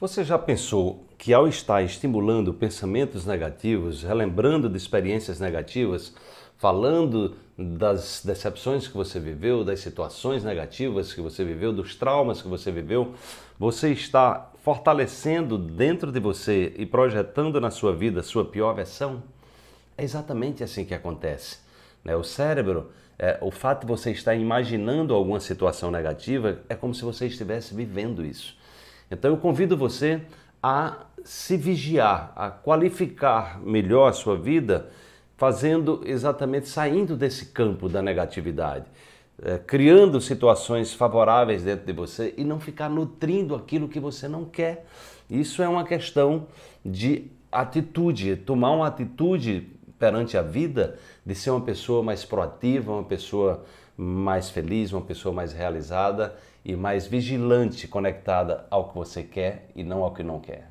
Você já pensou que ao estar estimulando pensamentos negativos, relembrando de experiências negativas, falando das decepções que você viveu, das situações negativas que você viveu, dos traumas que você viveu, você está fortalecendo dentro de você e projetando na sua vida a sua pior versão? É exatamente assim que acontece. Né? O cérebro, é, o fato de você estar imaginando alguma situação negativa, é como se você estivesse vivendo isso. Então eu convido você a se vigiar, a qualificar melhor a sua vida, fazendo exatamente saindo desse campo da negatividade, eh, criando situações favoráveis dentro de você e não ficar nutrindo aquilo que você não quer. Isso é uma questão de atitude, tomar uma atitude perante a vida, de ser uma pessoa mais proativa, uma pessoa mais feliz, uma pessoa mais realizada e mais vigilante, conectada ao que você quer e não ao que não quer.